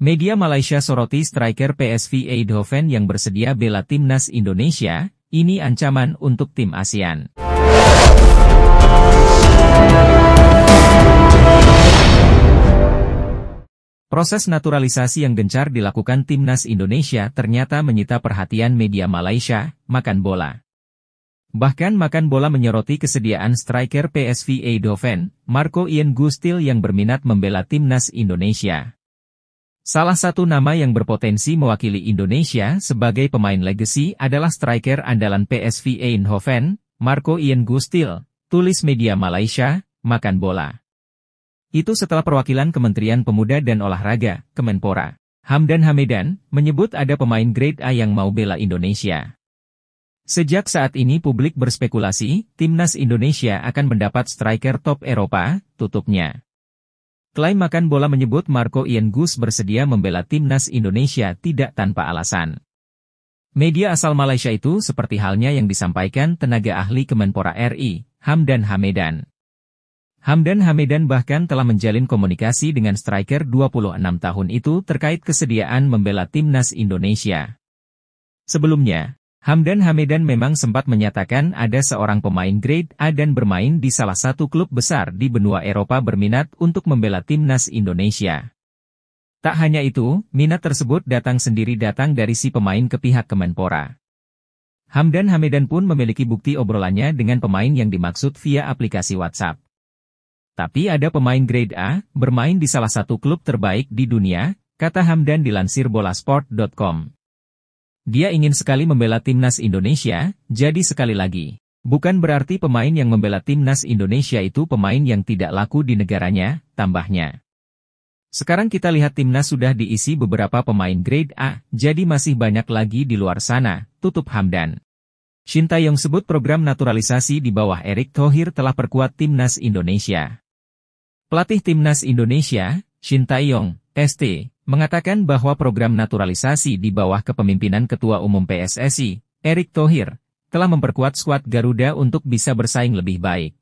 Media Malaysia soroti striker PSV Eindhoven yang bersedia bela timnas Indonesia, ini ancaman untuk tim ASEAN. Proses naturalisasi yang gencar dilakukan timnas Indonesia ternyata menyita perhatian media Malaysia, makan bola. Bahkan makan bola menyoroti kesediaan striker PSV Eindhoven, Marco Ian Gustil yang berminat membela timnas Indonesia. Salah satu nama yang berpotensi mewakili Indonesia sebagai pemain legacy adalah striker andalan PSV Eindhoven, Marco Ian Gustil, tulis media Malaysia, Makan Bola. Itu setelah perwakilan Kementerian Pemuda dan Olahraga, Kemenpora, Hamdan Hamedan, menyebut ada pemain grade A yang mau bela Indonesia. Sejak saat ini publik berspekulasi, timnas Indonesia akan mendapat striker top Eropa, tutupnya. Klaim makan bola menyebut Marco Gus bersedia membela timnas Indonesia tidak tanpa alasan. Media asal Malaysia itu seperti halnya yang disampaikan tenaga ahli Kemenpora RI, Hamdan Hamedan. Hamdan Hamedan bahkan telah menjalin komunikasi dengan striker 26 tahun itu terkait kesediaan membela timnas Indonesia. Sebelumnya, Hamdan Hamedan memang sempat menyatakan ada seorang pemain grade A dan bermain di salah satu klub besar di benua Eropa berminat untuk membela timnas Indonesia. Tak hanya itu, minat tersebut datang sendiri datang dari si pemain ke pihak Kemenpora. Hamdan Hamedan pun memiliki bukti obrolannya dengan pemain yang dimaksud via aplikasi WhatsApp. Tapi ada pemain grade A, bermain di salah satu klub terbaik di dunia, kata Hamdan dilansir bolasport.com. Dia ingin sekali membela timnas Indonesia, jadi sekali lagi. Bukan berarti pemain yang membela timnas Indonesia itu pemain yang tidak laku di negaranya, tambahnya. Sekarang kita lihat timnas sudah diisi beberapa pemain grade A, jadi masih banyak lagi di luar sana, tutup Hamdan. Shin sebut program naturalisasi di bawah Erik Thohir telah perkuat timnas Indonesia. Pelatih timnas Indonesia, Shin Taeyong, ST, mengatakan bahwa program naturalisasi di bawah kepemimpinan Ketua Umum PSSI, Erick Thohir, telah memperkuat skuad Garuda untuk bisa bersaing lebih baik.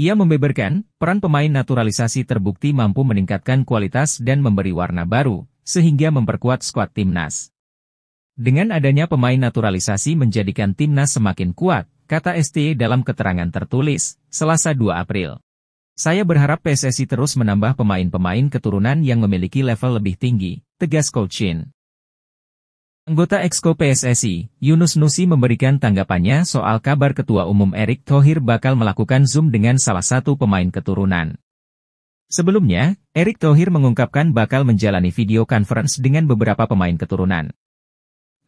Ia membeberkan, peran pemain naturalisasi terbukti mampu meningkatkan kualitas dan memberi warna baru, sehingga memperkuat skuad timnas. Dengan adanya pemain naturalisasi menjadikan timnas semakin kuat, kata ST e dalam keterangan tertulis, Selasa 2 April. Saya berharap PSSI terus menambah pemain-pemain keturunan yang memiliki level lebih tinggi, tegas Shin. Anggota Exco PSSI, Yunus Nusi memberikan tanggapannya soal kabar Ketua Umum Erick Thohir bakal melakukan Zoom dengan salah satu pemain keturunan. Sebelumnya, Erick Thohir mengungkapkan bakal menjalani video conference dengan beberapa pemain keturunan.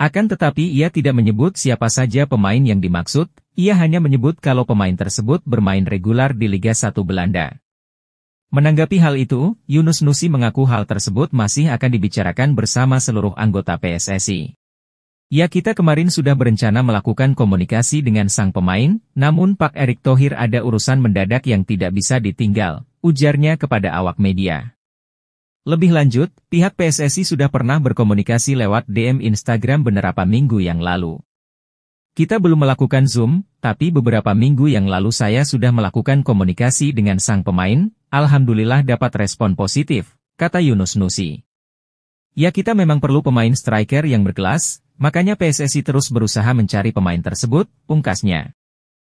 Akan tetapi ia tidak menyebut siapa saja pemain yang dimaksud, ia hanya menyebut kalau pemain tersebut bermain regular di Liga 1 Belanda. Menanggapi hal itu, Yunus Nusi mengaku hal tersebut masih akan dibicarakan bersama seluruh anggota PSSI. Ya kita kemarin sudah berencana melakukan komunikasi dengan sang pemain, namun Pak Erick Thohir ada urusan mendadak yang tidak bisa ditinggal, ujarnya kepada awak media. Lebih lanjut, pihak PSSI sudah pernah berkomunikasi lewat DM Instagram beberapa minggu yang lalu. Kita belum melakukan Zoom, tapi beberapa minggu yang lalu saya sudah melakukan komunikasi dengan sang pemain, Alhamdulillah dapat respon positif, kata Yunus Nusi. Ya kita memang perlu pemain striker yang berkelas, makanya PSSI terus berusaha mencari pemain tersebut, pungkasnya.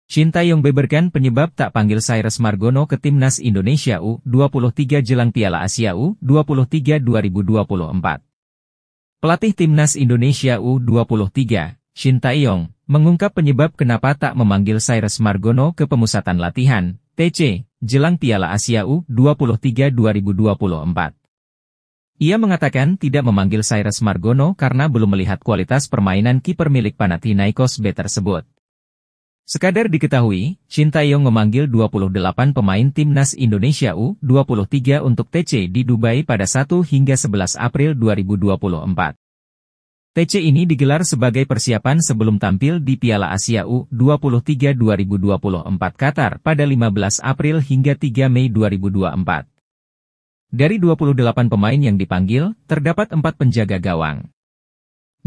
Cinta Taeyong beberkan penyebab tak panggil Cyrus Margono ke Timnas Indonesia U23 jelang Piala Asia U23 2024. Pelatih Timnas Indonesia U23, Shin Taeyong, Mengungkap penyebab kenapa tak memanggil Cyrus Margono ke pemusatan latihan, TC, jelang Piala Asia U23 2024. Ia mengatakan tidak memanggil Cyrus Margono karena belum melihat kualitas permainan kiper milik Panathinaikos B tersebut. Sekadar diketahui, Shintayong memanggil 28 pemain timnas Indonesia U23 untuk TC di Dubai pada 1 hingga 11 April 2024. TC ini digelar sebagai persiapan sebelum tampil di Piala Asia U23 2024 Qatar pada 15 April hingga 3 Mei 2024. Dari 28 pemain yang dipanggil, terdapat 4 penjaga gawang.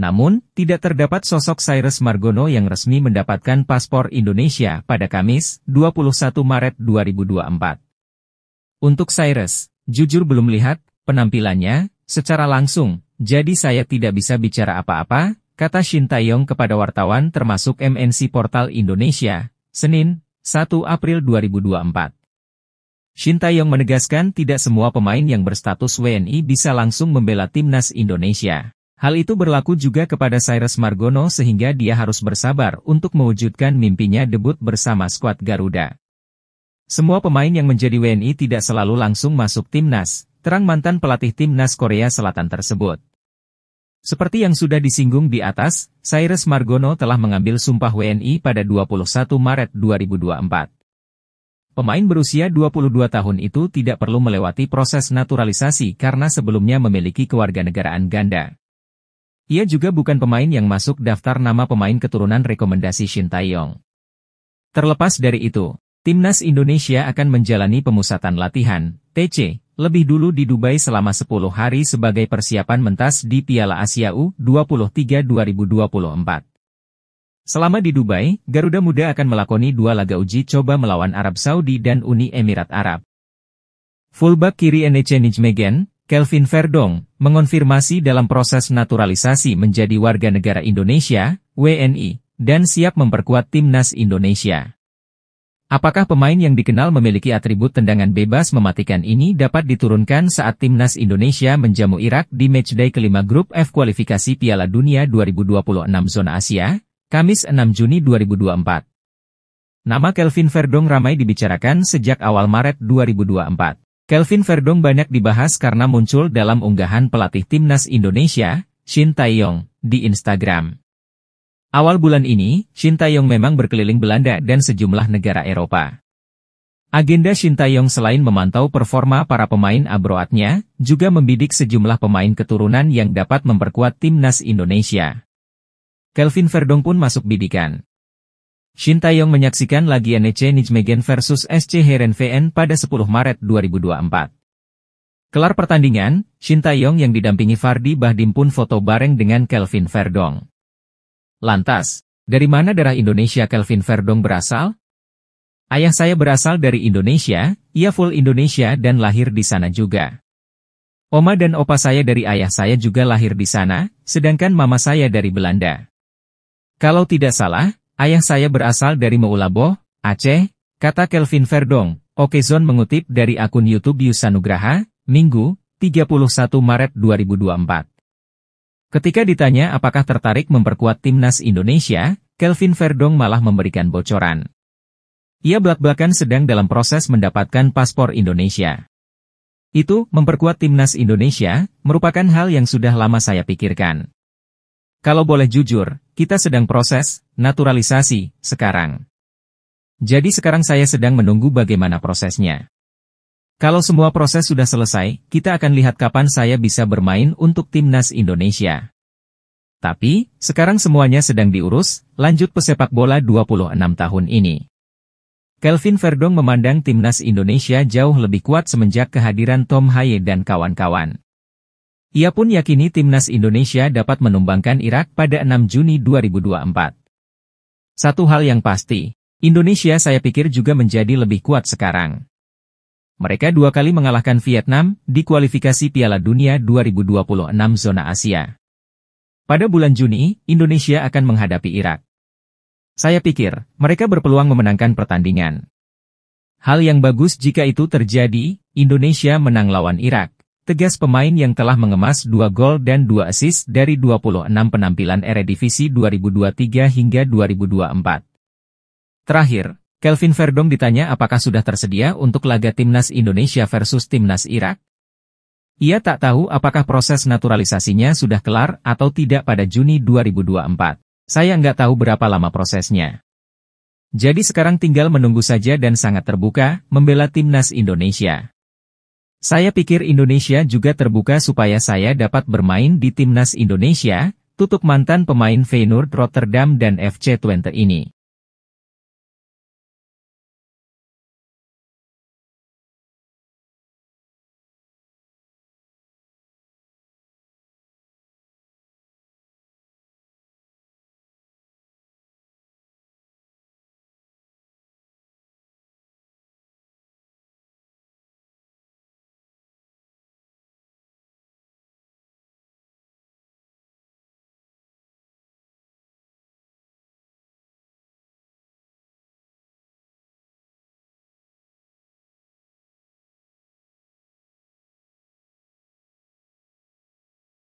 Namun, tidak terdapat sosok Cyrus Margono yang resmi mendapatkan paspor Indonesia pada Kamis, 21 Maret 2024. Untuk Cyrus, jujur belum lihat penampilannya secara langsung, jadi saya tidak bisa bicara apa-apa, kata Shin Taeyong kepada wartawan termasuk MNC Portal Indonesia, Senin, 1 April 2024. Shin Taeyong menegaskan tidak semua pemain yang berstatus WNI bisa langsung membela timnas Indonesia. Hal itu berlaku juga kepada Cyrus Margono sehingga dia harus bersabar untuk mewujudkan mimpinya debut bersama skuad Garuda. Semua pemain yang menjadi WNI tidak selalu langsung masuk timnas, terang mantan pelatih timnas Korea Selatan tersebut. Seperti yang sudah disinggung di atas, Cyrus Margono telah mengambil sumpah WNI pada 21 Maret 2024. Pemain berusia 22 tahun itu tidak perlu melewati proses naturalisasi karena sebelumnya memiliki kewarganegaraan ganda. Ia juga bukan pemain yang masuk daftar nama pemain keturunan rekomendasi Shin Taeyong. Terlepas dari itu, Timnas Indonesia akan menjalani pemusatan latihan, TC, lebih dulu di Dubai selama 10 hari sebagai persiapan mentas di Piala Asia U23 2024. Selama di Dubai, Garuda Muda akan melakoni dua laga uji coba melawan Arab Saudi dan Uni Emirat Arab. Fullback kiri NEC Nijmegen, Kelvin Verdong, mengonfirmasi dalam proses naturalisasi menjadi warga negara Indonesia, WNI, dan siap memperkuat timnas Indonesia. Apakah pemain yang dikenal memiliki atribut tendangan bebas mematikan ini dapat diturunkan saat timnas Indonesia menjamu Irak di matchday kelima grup F kualifikasi Piala Dunia 2026 zona Asia, Kamis 6 Juni 2024? Nama Kelvin Verdong ramai dibicarakan sejak awal Maret 2024. Kelvin Verdong banyak dibahas karena muncul dalam unggahan pelatih timnas Indonesia, Shin Taeyong, di Instagram. Awal bulan ini, Shin Tae-yong memang berkeliling Belanda dan sejumlah negara Eropa. Agenda Shin Tae-yong selain memantau performa para pemain abroatnya, juga membidik sejumlah pemain keturunan yang dapat memperkuat timnas Indonesia. Kelvin Verdong pun masuk bidikan. Shin Tae-yong menyaksikan lagi NEC Nijmegen versus SC Heerenveen pada 10 Maret 2024. Kelar pertandingan, Shin Tae-yong yang didampingi Fardi Bahdim pun foto bareng dengan Kelvin Verdong. Lantas, dari mana darah Indonesia Kelvin Verdong berasal? Ayah saya berasal dari Indonesia, ia full Indonesia dan lahir di sana juga. Oma dan opa saya dari ayah saya juga lahir di sana, sedangkan mama saya dari Belanda. Kalau tidak salah, ayah saya berasal dari Meulabo, Aceh, kata Kelvin Verdong, Oke Zon mengutip dari akun YouTube Yusanugraha, Minggu, 31 Maret 2024. Ketika ditanya apakah tertarik memperkuat timnas Indonesia, Kelvin Verdong malah memberikan bocoran. Ia belak-belakan sedang dalam proses mendapatkan paspor Indonesia. Itu, memperkuat timnas Indonesia, merupakan hal yang sudah lama saya pikirkan. Kalau boleh jujur, kita sedang proses, naturalisasi, sekarang. Jadi sekarang saya sedang menunggu bagaimana prosesnya. Kalau semua proses sudah selesai, kita akan lihat kapan saya bisa bermain untuk timnas Indonesia. Tapi, sekarang semuanya sedang diurus, lanjut pesepak bola 26 tahun ini. Kelvin Verdong memandang timnas Indonesia jauh lebih kuat semenjak kehadiran Tom Haye dan kawan-kawan. Ia pun yakini timnas Indonesia dapat menumbangkan Irak pada 6 Juni 2024. Satu hal yang pasti, Indonesia saya pikir juga menjadi lebih kuat sekarang. Mereka dua kali mengalahkan Vietnam di kualifikasi Piala Dunia 2026 zona Asia. Pada bulan Juni, Indonesia akan menghadapi Irak. Saya pikir, mereka berpeluang memenangkan pertandingan. Hal yang bagus jika itu terjadi, Indonesia menang lawan Irak. Tegas pemain yang telah mengemas dua gol dan dua assist dari 26 penampilan Eredivisie 2023 hingga 2024. Terakhir, Kelvin Verdong ditanya apakah sudah tersedia untuk laga timnas Indonesia versus timnas Irak. Ia tak tahu apakah proses naturalisasinya sudah kelar atau tidak pada Juni 2024. Saya nggak tahu berapa lama prosesnya. Jadi sekarang tinggal menunggu saja dan sangat terbuka, membela timnas Indonesia. Saya pikir Indonesia juga terbuka supaya saya dapat bermain di timnas Indonesia, tutup mantan pemain Feyenoord Rotterdam dan FC Twente ini.